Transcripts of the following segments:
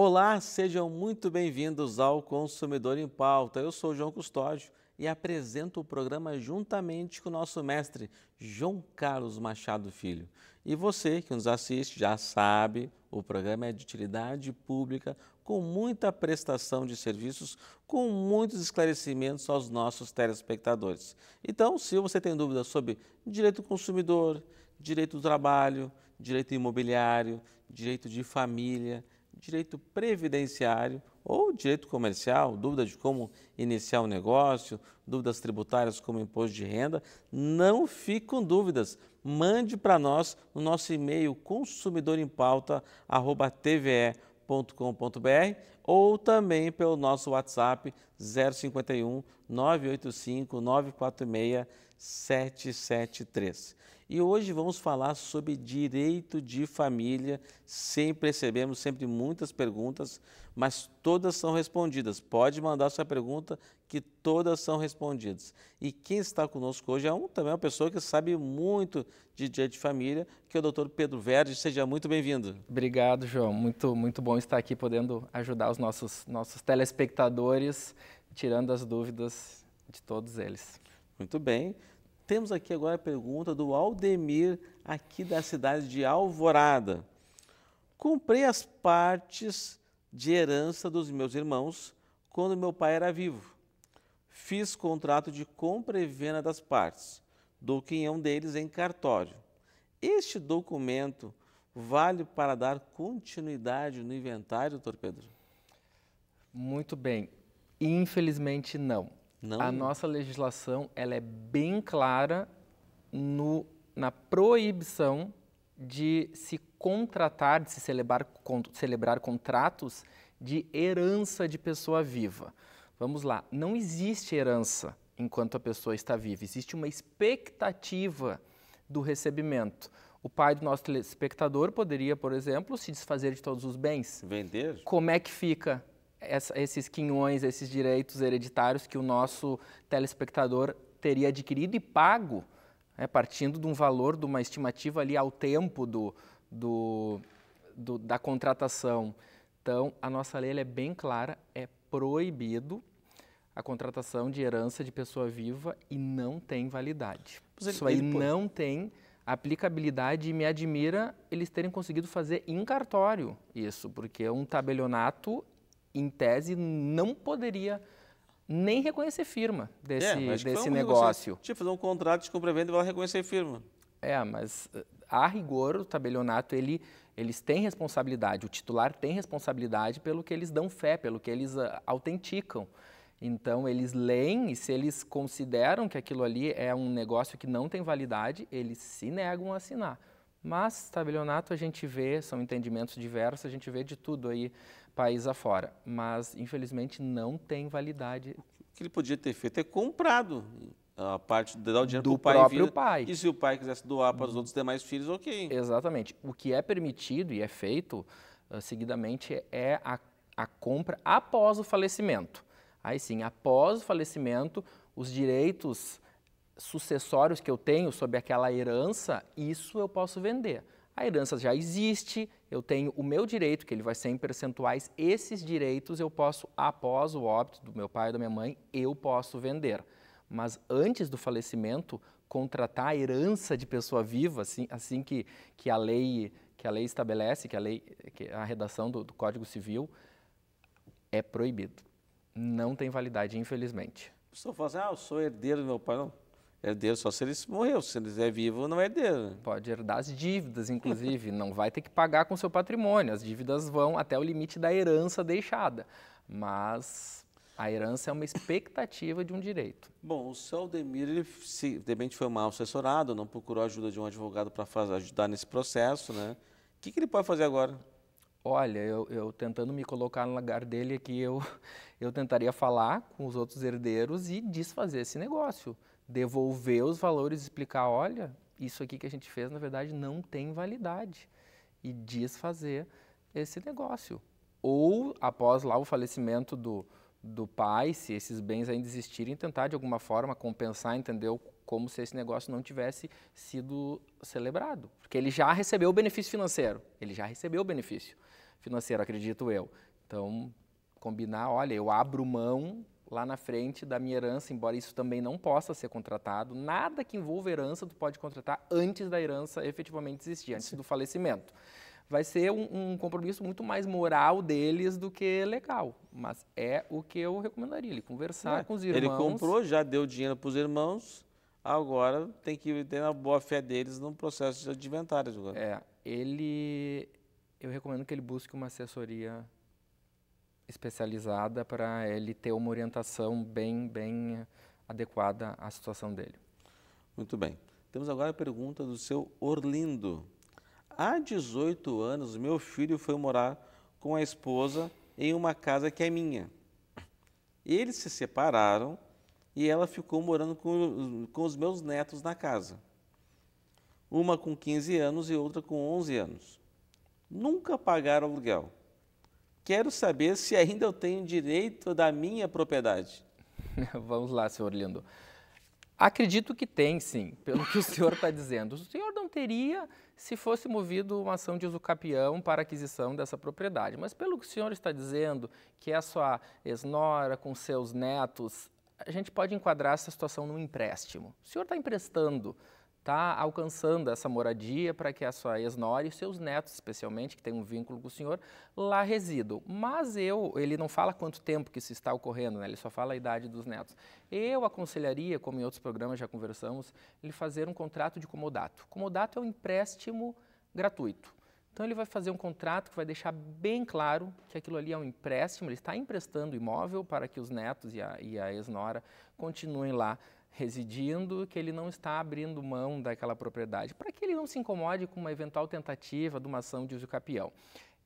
Olá, sejam muito bem-vindos ao Consumidor em Pauta. Eu sou João Custódio e apresento o programa juntamente com o nosso mestre João Carlos Machado Filho. E você que nos assiste já sabe, o programa é de utilidade pública com muita prestação de serviços, com muitos esclarecimentos aos nossos telespectadores. Então, se você tem dúvidas sobre direito do consumidor, direito do trabalho, direito imobiliário, direito de família, direito previdenciário ou direito comercial, dúvida de como iniciar o um negócio, dúvidas tributárias como imposto de renda, não fique com dúvidas. Mande para nós no nosso e-mail consumidorempauta@tve.com.br ou também pelo nosso WhatsApp 051 985 946 773. E hoje vamos falar sobre direito de família. Sempre recebemos sempre muitas perguntas, mas todas são respondidas. Pode mandar sua pergunta que todas são respondidas. E quem está conosco hoje é um, também uma pessoa que sabe muito de direito de família, que é o doutor Pedro Verde. Seja muito bem-vindo. Obrigado, João. Muito, muito bom estar aqui podendo ajudar os nossos, nossos telespectadores, tirando as dúvidas de todos eles. Muito bem. Temos aqui agora a pergunta do Aldemir, aqui da cidade de Alvorada. Comprei as partes de herança dos meus irmãos quando meu pai era vivo. Fiz contrato de compra e venda das partes. Dou quinhão é deles em cartório. Este documento vale para dar continuidade no inventário, doutor Pedro? Muito bem. Infelizmente, não. Não. A nossa legislação ela é bem clara no, na proibição de se contratar, de se celebrar, con, celebrar contratos de herança de pessoa viva. Vamos lá, não existe herança enquanto a pessoa está viva, existe uma expectativa do recebimento. O pai do nosso telespectador poderia, por exemplo, se desfazer de todos os bens. Vender? Como é que fica essa, esses quinhões, esses direitos hereditários que o nosso telespectador teria adquirido e pago, né, partindo de um valor, de uma estimativa ali ao tempo do, do, do da contratação. Então, a nossa lei é bem clara, é proibido a contratação de herança de pessoa viva e não tem validade. Ele, Isso aí não tem aplicabilidade e me admira eles terem conseguido fazer em cartório isso, porque um tabelionato em tese, não poderia nem reconhecer firma desse, é, desse negócio. Tinha que fazer um contrato de compra-venda e vai reconhecer firma. É, mas eh, a rigor, o tabelionato, ele, eles têm responsabilidade, o titular tem responsabilidade pelo que eles dão fé, pelo que eles uh, autenticam. Então, eles leem e se eles consideram que aquilo ali é um negócio que não tem validade, eles se negam a assinar. Mas tabelionato a gente vê, são entendimentos diversos, a gente vê de tudo aí país afora. Mas, infelizmente, não tem validade. O que ele podia ter feito é comprado a ah, parte de dar o dinheiro do pai próprio vira, pai. E se o pai quisesse doar para os uhum. outros demais filhos, ok. Exatamente. O que é permitido e é feito uh, seguidamente é a, a compra após o falecimento. Aí sim, após o falecimento, os direitos sucessórios que eu tenho sobre aquela herança, isso eu posso vender a herança já existe, eu tenho o meu direito, que ele vai ser em percentuais, esses direitos eu posso, após o óbito do meu pai e da minha mãe, eu posso vender. Mas antes do falecimento, contratar a herança de pessoa viva, assim, assim que, que, a lei, que a lei estabelece, que a, lei, que a redação do, do Código Civil, é proibido. Não tem validade, infelizmente. Estou fazendo, fala assim, ah, eu sou herdeiro do meu pai. Não, Herdeiro é só se ele morreu, se ele é vivo, não é herdeiro. Né? Pode herdar as dívidas, inclusive, não vai ter que pagar com seu patrimônio. As dívidas vão até o limite da herança deixada. Mas a herança é uma expectativa de um direito. Bom, o Seldemir, ele se, de repente foi mal assessorado, não procurou a ajuda de um advogado para ajudar nesse processo, né? O que, que ele pode fazer agora? Olha, eu, eu, tentando me colocar no lugar dele aqui, eu, eu tentaria falar com os outros herdeiros e desfazer esse negócio devolver os valores e explicar, olha, isso aqui que a gente fez, na verdade, não tem validade. E desfazer esse negócio. Ou, após lá o falecimento do, do pai, se esses bens ainda existirem, tentar de alguma forma compensar, entendeu? Como se esse negócio não tivesse sido celebrado. Porque ele já recebeu o benefício financeiro. Ele já recebeu o benefício financeiro, acredito eu. Então, combinar, olha, eu abro mão lá na frente da minha herança, embora isso também não possa ser contratado, nada que envolva herança tu pode contratar antes da herança efetivamente existir, antes Sim. do falecimento. Vai ser um, um, compromisso muito mais moral deles do que legal, mas é o que eu recomendaria, ele conversar é. com os irmãos. Ele comprou, já deu dinheiro para os irmãos, agora tem que ter na boa fé deles no processo de inventário. É, ele... Eu recomendo que ele busque uma assessoria especializada para ele ter uma orientação bem, bem adequada à situação dele. Muito bem. Temos agora a pergunta do seu Orlindo. Há 18 anos, meu filho foi morar com a esposa em uma casa que é minha. Eles se separaram e ela ficou morando com, com os meus netos na casa. Uma com 15 anos e outra com 11 anos. Nunca pagaram aluguel quero saber se ainda eu tenho direito da minha propriedade. Vamos lá, senhor Lindo. Acredito que tem, sim, pelo que o senhor está dizendo. O senhor não teria se fosse movido uma ação de usucapião para aquisição dessa propriedade. Mas pelo que o senhor está dizendo, que é a sua ex-nora com seus netos, a gente pode enquadrar essa situação num empréstimo. O senhor está emprestando está alcançando essa moradia para que a sua ex-nora e seus netos, especialmente, que têm um vínculo com o senhor, lá residam. Mas eu, ele não fala quanto tempo que isso está ocorrendo, né? ele só fala a idade dos netos. Eu aconselharia, como em outros programas já conversamos, ele fazer um contrato de comodato. Comodato é um empréstimo gratuito. Então ele vai fazer um contrato que vai deixar bem claro que aquilo ali é um empréstimo, ele está emprestando o imóvel para que os netos e a, e a ex-nora continuem lá residindo, que ele não está abrindo mão daquela propriedade, para que ele não se incomode com uma eventual tentativa de uma ação de uso capião.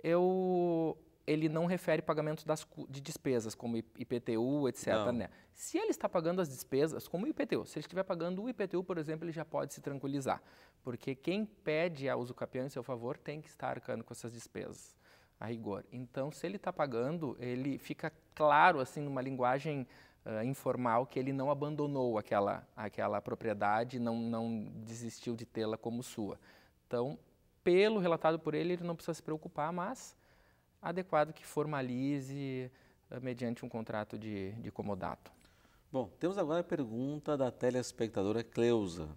Eu, ele não refere pagamento das, de despesas, como IPTU, etc. Né? Se ele está pagando as despesas, como o IPTU, se ele estiver pagando o IPTU, por exemplo, ele já pode se tranquilizar, porque quem pede a uso capião em seu favor tem que estar arcando com essas despesas a rigor. Então, se ele está pagando, ele fica claro, assim, numa linguagem uh, informal que ele não abandonou aquela, aquela propriedade, não, não desistiu de tê-la como sua. Então, pelo relatado por ele, ele não precisa se preocupar, mas adequado que formalize uh, mediante um contrato de, de comodato. Bom, temos agora a pergunta da telespectadora Cleusa.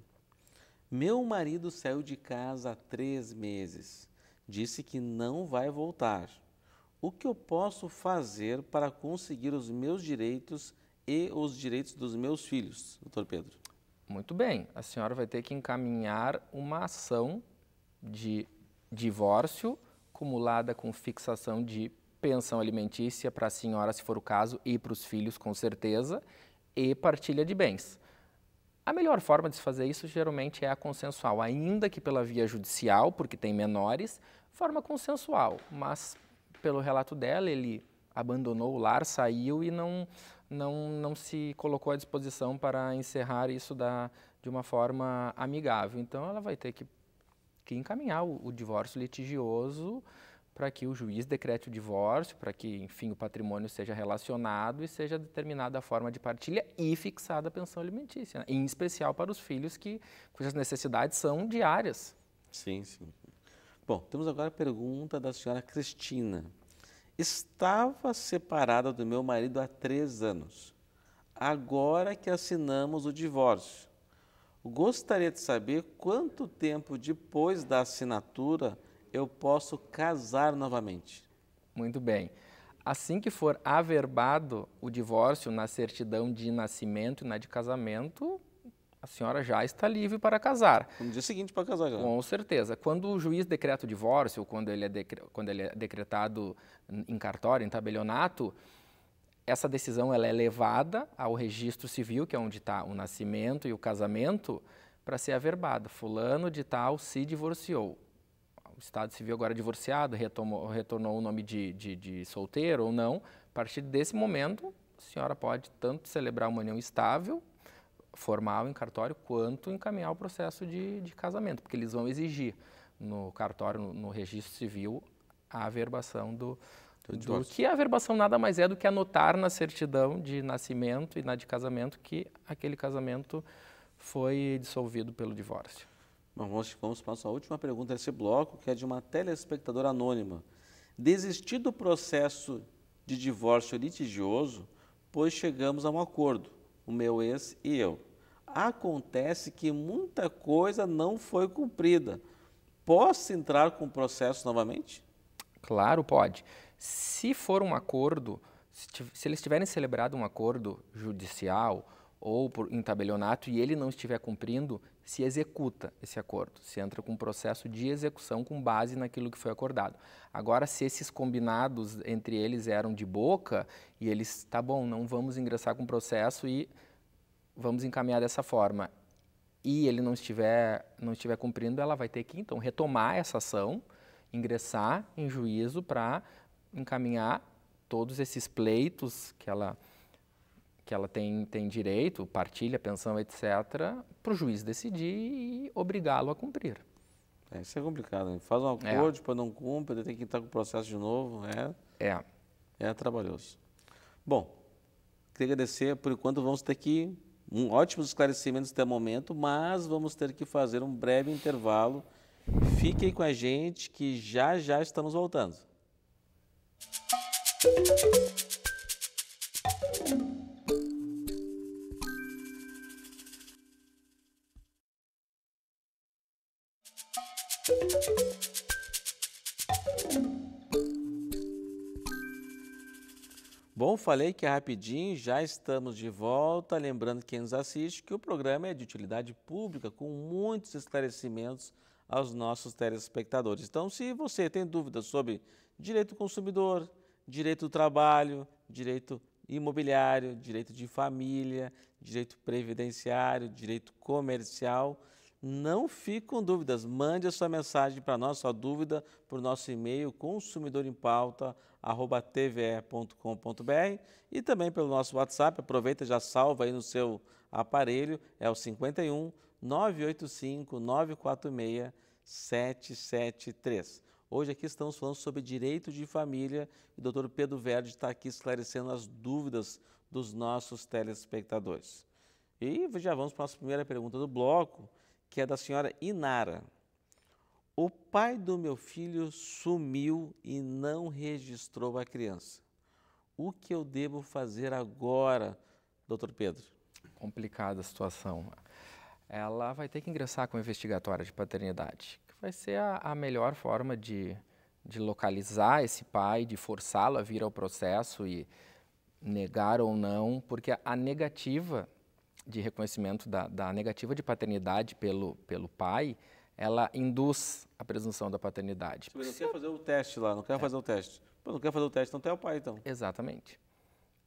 Meu marido saiu de casa há três meses. Disse que não vai voltar. O que eu posso fazer para conseguir os meus direitos e os direitos dos meus filhos, doutor Pedro? Muito bem, a senhora vai ter que encaminhar uma ação de divórcio cumulada com fixação de pensão alimentícia para a senhora, se for o caso, e para os filhos, com certeza, e partilha de bens. A melhor forma de se fazer isso geralmente é a consensual, ainda que pela via judicial, porque tem menores, forma consensual. Mas, pelo relato dela, ele abandonou o lar, saiu e não, não, não se colocou à disposição para encerrar isso da, de uma forma amigável. Então, ela vai ter que, que encaminhar o, o divórcio litigioso para que o juiz decrete o divórcio, para que, enfim, o patrimônio seja relacionado e seja determinada a forma de partilha e fixada a pensão alimentícia, né? em especial para os filhos que, cujas necessidades são diárias. Sim, sim. Bom, temos agora a pergunta da senhora Cristina. Estava separada do meu marido há três anos. Agora que assinamos o divórcio. Gostaria de saber quanto tempo depois da assinatura eu posso casar novamente. Muito bem. Assim que for averbado o divórcio na certidão de nascimento e na de casamento, a senhora já está livre para casar. No dia seguinte para casar já. Com certeza. Quando o juiz decreta o divórcio, quando ele é, decre... quando ele é decretado em cartório, em tabelionato, essa decisão ela é levada ao registro civil, que é onde está o nascimento e o casamento, para ser averbada. Fulano de tal se divorciou. O Estado Civil agora é divorciado, retomou, retornou o nome de, de, de solteiro ou não. A partir desse momento, a senhora pode tanto celebrar uma união estável formal em cartório quanto encaminhar o processo de, de casamento, porque eles vão exigir no cartório, no, no registro civil, a averbação do, do, do que a averbação nada mais é do que anotar na certidão de nascimento e na de casamento que aquele casamento foi dissolvido pelo divórcio. Bom, vamos, vamos passar a última pergunta desse bloco, que é de uma telespectadora anônima. Desistir do processo de divórcio litigioso, pois chegamos a um acordo o meu ex e eu. Acontece que muita coisa não foi cumprida. Posso entrar com o processo novamente? Claro, pode. Se for um acordo, se, se eles tiverem celebrado um acordo judicial ou por, em tabelionato e ele não estiver cumprindo, se executa esse acordo, se entra com um processo de execução com base naquilo que foi acordado. Agora, se esses combinados entre eles eram de boca e eles, tá bom, não vamos ingressar com processo e vamos encaminhar dessa forma, e ele não estiver, não estiver cumprindo, ela vai ter que, então, retomar essa ação, ingressar em juízo para encaminhar todos esses pleitos que ela que ela tem, tem direito, partilha, pensão, etc., para o juiz decidir e obrigá-lo a cumprir. É, isso é complicado. Faz um é. acordo, é. depois não cumpre, tem que entrar com o processo de novo. É, é. é trabalhoso. Bom, queria agradecer. Por enquanto, vamos ter que. Um, ótimos esclarecimentos até o momento, mas vamos ter que fazer um breve intervalo. Fiquem com a gente que já já estamos voltando. Música falei que é rapidinho, já estamos de volta. Lembrando quem nos assiste que o programa é de utilidade pública, com muitos esclarecimentos aos nossos telespectadores. Então, se você tem dúvidas sobre direito do consumidor, direito do trabalho, direito imobiliário, direito de família, direito previdenciário, direito comercial, não fique com dúvidas, mande a sua mensagem para nós, sua dúvida, por nosso e-mail consumidorempauta.tve.com.br e também pelo nosso WhatsApp. Aproveita já salva aí no seu aparelho, é o 51 985 946 773. Hoje aqui estamos falando sobre direito de família e o doutor Pedro Verde está aqui esclarecendo as dúvidas dos nossos telespectadores. E já vamos para a nossa primeira pergunta do bloco, que é da senhora Inara. O pai do meu filho sumiu e não registrou a criança. O que eu devo fazer agora, doutor Pedro? Complicada a situação. Ela vai ter que ingressar com a investigatória de paternidade, que vai ser a, a melhor forma de, de localizar esse pai, de forçá-lo a vir ao processo e negar ou não, porque a, a negativa de reconhecimento da, da negativa de paternidade pelo, pelo pai, ela induz a presunção da paternidade. Você não quer fazer o teste lá, não quer é. fazer o teste. Pô, não quer fazer o teste, então até o pai, então. Exatamente.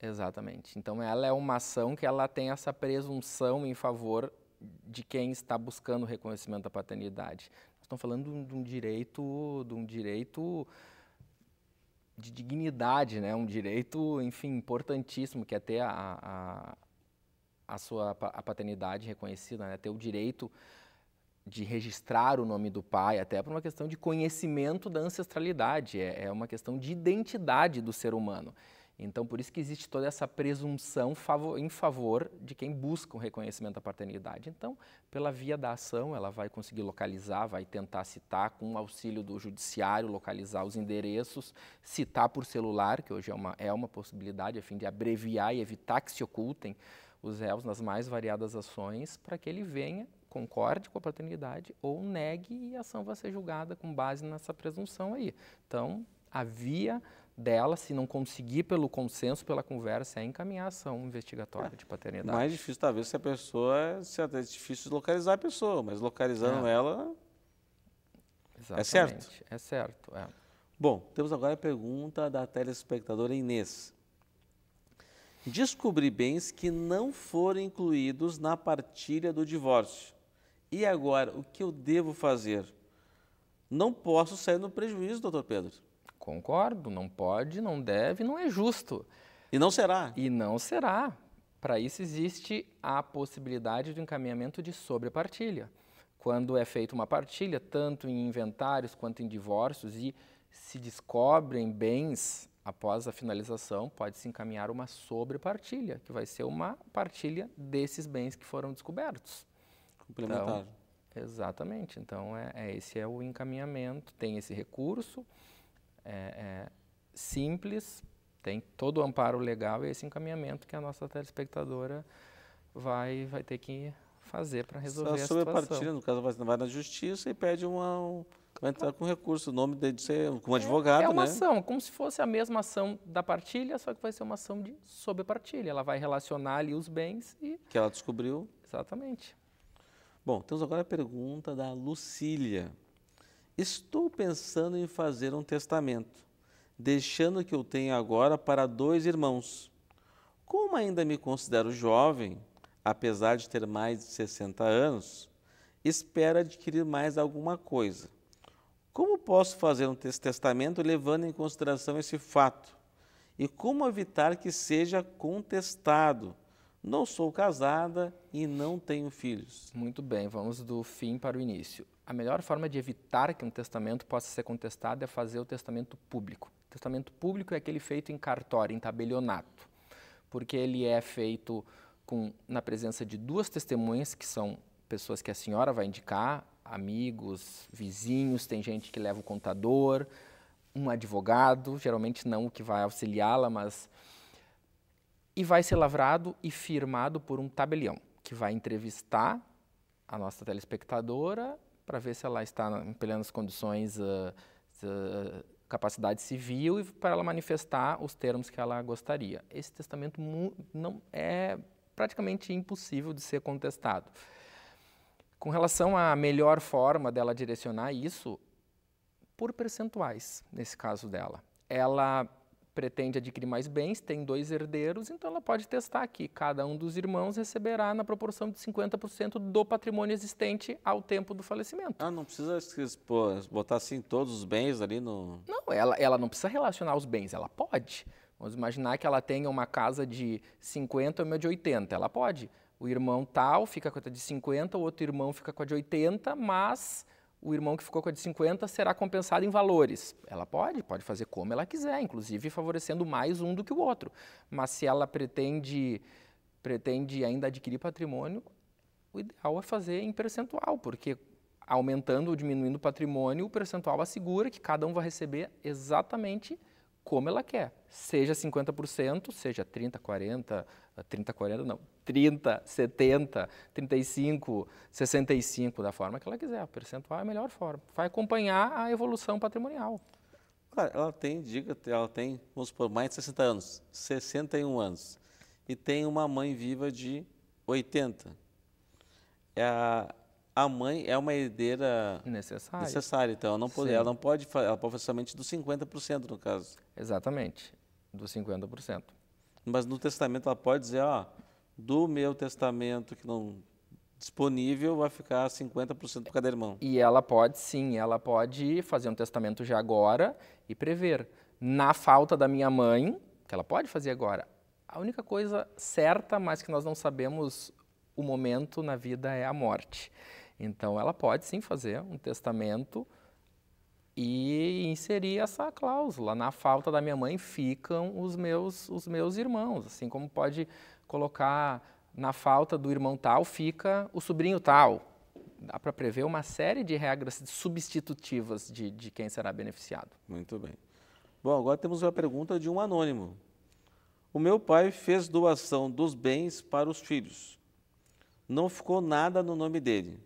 Exatamente. Então ela é uma ação que ela tem essa presunção em favor de quem está buscando o reconhecimento da paternidade. Nós estamos falando de um direito, de um direito de dignidade, né? Um direito, enfim, importantíssimo que até a, a a sua a paternidade reconhecida, né? ter o direito de registrar o nome do pai, até por uma questão de conhecimento da ancestralidade, é, é uma questão de identidade do ser humano. Então, por isso que existe toda essa presunção favor, em favor de quem busca o reconhecimento da paternidade. Então, pela via da ação, ela vai conseguir localizar, vai tentar citar, com o auxílio do judiciário, localizar os endereços, citar por celular, que hoje é uma, é uma possibilidade, a fim de abreviar e evitar que se ocultem os réus nas mais variadas ações para que ele venha, concorde com a paternidade ou negue e a ação vai ser julgada com base nessa presunção aí. Então, a via dela, se não conseguir pelo consenso, pela conversa, é encaminhar a ação investigatória é. de paternidade. É, mais difícil talvez se a pessoa, se é difícil localizar a pessoa, mas localizando é. ela Exatamente. é certo. É certo, é. Bom, temos agora a pergunta da telespectadora Inês. Descobri bens que não foram incluídos na partilha do divórcio. E agora, o que eu devo fazer? Não posso sair no prejuízo, doutor Pedro. Concordo, não pode, não deve, não é justo. E não será. E não será. Para isso existe a possibilidade do encaminhamento de sobrepartilha. Quando é feita uma partilha, tanto em inventários quanto em divórcios, e se descobrem bens após a finalização, pode-se encaminhar uma sobrepartilha, que vai ser uma partilha desses bens que foram descobertos. Complementar. Então, exatamente. Então, é, é, esse é o encaminhamento. Tem esse recurso, é, é simples, tem todo o amparo legal e esse encaminhamento que a nossa telespectadora vai, vai ter que fazer para resolver Só a situação. A sobrepartilha, no caso, vai na justiça e pede uma, um, vai entrar com recurso, o nome de ser um é, advogado, né? É uma né? ação, como se fosse a mesma ação da partilha, só que vai ser uma ação de sobrepartilha. Ela vai relacionar ali os bens e... Que ela descobriu. Exatamente. Bom, temos agora a pergunta da Lucília. Estou pensando em fazer um testamento, deixando o que eu tenho agora para dois irmãos. Como ainda me considero jovem, apesar de ter mais de 60 anos, espera adquirir mais alguma coisa. Como posso fazer um testamento levando em consideração esse fato? E como evitar que seja contestado? Não sou casada e não tenho filhos. Muito bem, vamos do fim para o início. A melhor forma de evitar que um testamento possa ser contestado é fazer o testamento público. O testamento público é aquele feito em cartório, em tabelionato, porque ele é feito com, na presença de duas testemunhas, que são pessoas que a senhora vai indicar, amigos, vizinhos, tem gente que leva o contador, um advogado, geralmente não o que vai auxiliá-la, mas. E vai ser lavrado e firmado por um tabelião, que vai entrevistar a nossa telespectadora para ver se ela está em plenas condições, uh, capacidade civil e para ela manifestar os termos que ela gostaria. Esse testamento não é praticamente impossível de ser contestado. Com relação à melhor forma dela direcionar isso, por percentuais, nesse caso dela. Ela pretende adquirir mais bens, tem dois herdeiros, então ela pode testar que cada um dos irmãos receberá na proporção de 50% do patrimônio existente ao tempo do falecimento. Ah, não precisa botar assim todos os bens ali no. Não, ela, ela não precisa relacionar os bens, ela pode. Vamos imaginar que ela tenha uma casa de 50 e uma de 80. Ela pode. O irmão tal fica com a de 50, o outro irmão fica com a de 80, mas o irmão que ficou com a de 50 será compensado em valores. Ela pode, pode fazer como ela quiser, inclusive favorecendo mais um do que o outro. Mas se ela pretende, pretende ainda adquirir patrimônio, o ideal é fazer em percentual, porque aumentando ou diminuindo o patrimônio, o percentual assegura que cada um vai receber exatamente como ela quer. Seja 50%, seja 30, 40, 30, 40 não, 30, 70, 35, 65, da forma que ela quiser. O percentual é a melhor forma. Vai acompanhar a evolução patrimonial. ela tem, diga, ela tem, vamos supor, mais de 60 anos, 61 anos, e tem uma mãe viva de 80. É, a mãe é uma herdeira necessária. necessária então, ela não pode, ela não pode, ela pode fazer somente dos 50% no caso. Exatamente, dos 50%. Mas no testamento ela pode dizer, ó, do meu testamento que não disponível vai ficar 50% para cada irmão. E ela pode, sim, ela pode fazer um testamento já agora e prever. Na falta da minha mãe, que ela pode fazer agora, a única coisa certa, mas que nós não sabemos o momento na vida, é a morte. Então, ela pode sim fazer um testamento e inserir essa cláusula. Na falta da minha mãe ficam os meus, os meus irmãos, assim como pode colocar na falta do irmão tal fica o sobrinho tal. Dá para prever uma série de regras substitutivas de, de quem será beneficiado. Muito bem. Bom, agora temos uma pergunta de um anônimo. O meu pai fez doação dos bens para os filhos. Não ficou nada no nome dele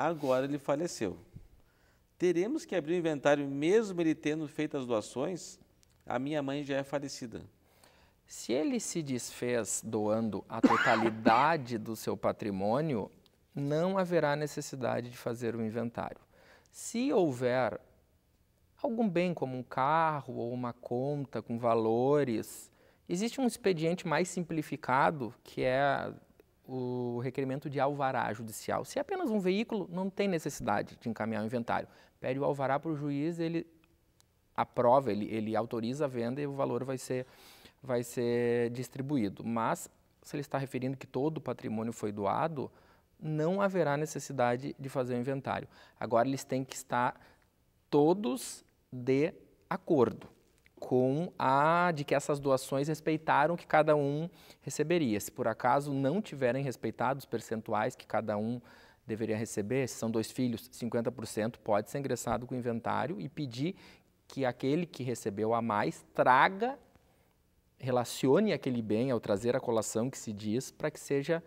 agora ele faleceu. Teremos que abrir o inventário mesmo ele tendo feito as doações? A minha mãe já é falecida. Se ele se desfez doando a totalidade do seu patrimônio, não haverá necessidade de fazer o inventário. Se houver algum bem, como um carro ou uma conta com valores, existe um expediente mais simplificado, que é o requerimento de alvará judicial. Se é apenas um veículo, não tem necessidade de encaminhar o inventário. Pede o alvará para o juiz, ele aprova, ele, ele autoriza a venda e o valor vai ser, vai ser distribuído. Mas, se ele está referindo que todo o patrimônio foi doado, não haverá necessidade de fazer o inventário. Agora, eles têm que estar todos de acordo com a de que essas doações respeitaram que cada um receberia. Se por acaso não tiverem respeitado os percentuais que cada um deveria receber, se são dois filhos, 50% pode ser ingressado com o inventário e pedir que aquele que recebeu a mais traga, relacione aquele bem ao trazer a colação que se diz para que seja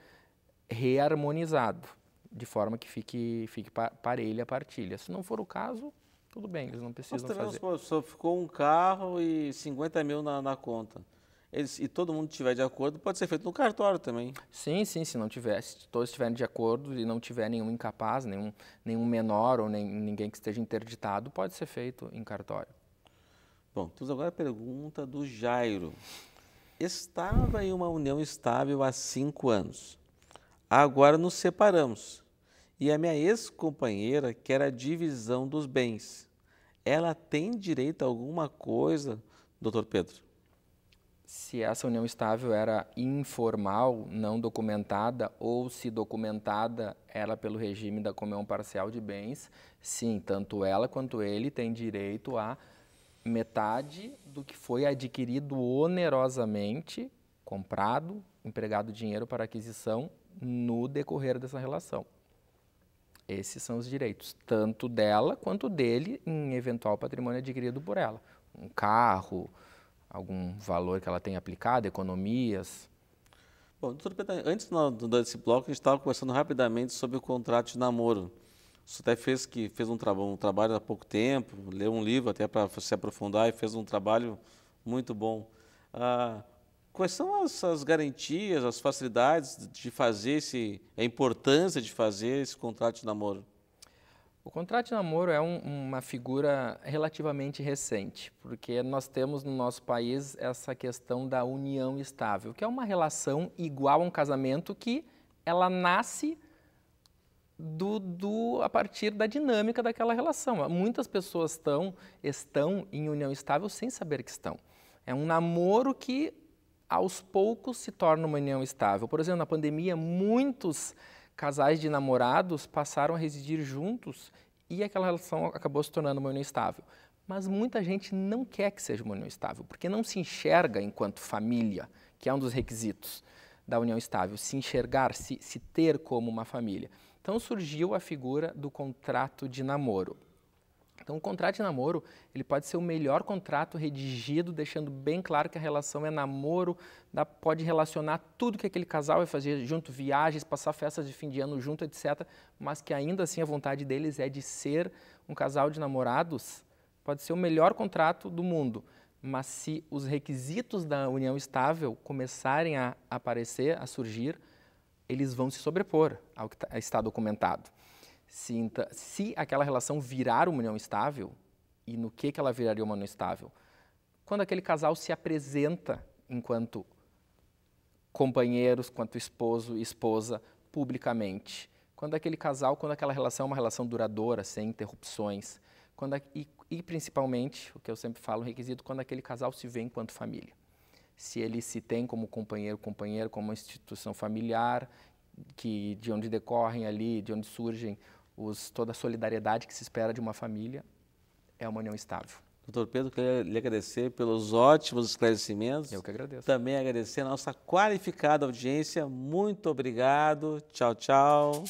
reharmonizado, de forma que fique, fique parelha a partilha. Se não for o caso, tudo bem, eles não precisam Mas fazer. Mas só ficou um carro e 50 mil na, na conta. Eles, e todo mundo tiver de acordo, pode ser feito no cartório também. Sim, sim, se não tiver, se todos estiverem de acordo e não tiver nenhum incapaz, nenhum, nenhum menor ou nem, ninguém que esteja interditado, pode ser feito em cartório. Bom, temos agora a pergunta do Jairo. Estava em uma união estável há cinco anos. Agora nos separamos e a minha ex-companheira quer a divisão dos bens. Ela tem direito a alguma coisa, doutor Pedro? Se essa união estável era informal, não documentada, ou se documentada era pelo regime da comunhão parcial de bens, sim, tanto ela quanto ele têm direito a metade do que foi adquirido onerosamente, comprado, empregado dinheiro para aquisição no decorrer dessa relação. Esses são os direitos, tanto dela quanto dele em eventual patrimônio adquirido por ela. Um carro, algum valor que ela tenha aplicado, economias. Bom, doutor Pedro, antes desse bloco, a gente estava conversando rapidamente sobre o contrato de namoro. Você até fez, que, fez um, tra um trabalho há pouco tempo, leu um livro até para se aprofundar e fez um trabalho muito bom. Ah, Quais são as, as, garantias, as facilidades de fazer esse, a importância de fazer esse contrato de namoro? O contrato de namoro é um, uma figura relativamente recente, porque nós temos no nosso país essa questão da união estável, que é uma relação igual a um casamento que ela nasce do, do, a partir da dinâmica daquela relação. Muitas pessoas estão em união estável sem saber que estão. É um namoro que aos poucos se torna uma união estável. Por exemplo, na pandemia, muitos casais de namorados passaram a residir juntos e aquela relação acabou se tornando uma união estável. Mas muita gente não quer que seja uma união estável, porque não se enxerga enquanto família, que é um dos requisitos da união estável, se enxergar, se, se ter como uma família. Então surgiu a figura do contrato de namoro. Então, o contrato de namoro, ele pode ser o melhor contrato redigido, deixando bem claro que a relação é namoro, dá, pode relacionar tudo que aquele casal vai fazer junto, viagens, passar festas de fim de ano junto, etc. Mas que ainda assim a vontade deles é de ser um casal de namorados. Pode ser o melhor contrato do mundo. Mas se os requisitos da união estável começarem a aparecer, a surgir, eles vão se sobrepor ao que tá, está documentado se, se aquela relação virar uma união estável, e no que, que ela viraria uma união estável? Quando aquele casal se apresenta enquanto companheiros, quanto esposo e esposa, publicamente. Quando aquele casal, quando aquela relação é uma relação duradoura, sem interrupções. Quando a, e, e, principalmente, o que eu sempre falo, requisito, quando aquele casal se vê enquanto família. Se ele se tem como companheiro, companheiro, como uma instituição familiar, que de onde decorrem ali, de onde surgem os, toda a solidariedade que se espera de uma família, é uma união estável. Doutor Pedro, queria lhe agradecer pelos ótimos esclarecimentos. Eu que agradeço. Também agradecer a nossa qualificada audiência. Muito obrigado. Tchau, tchau.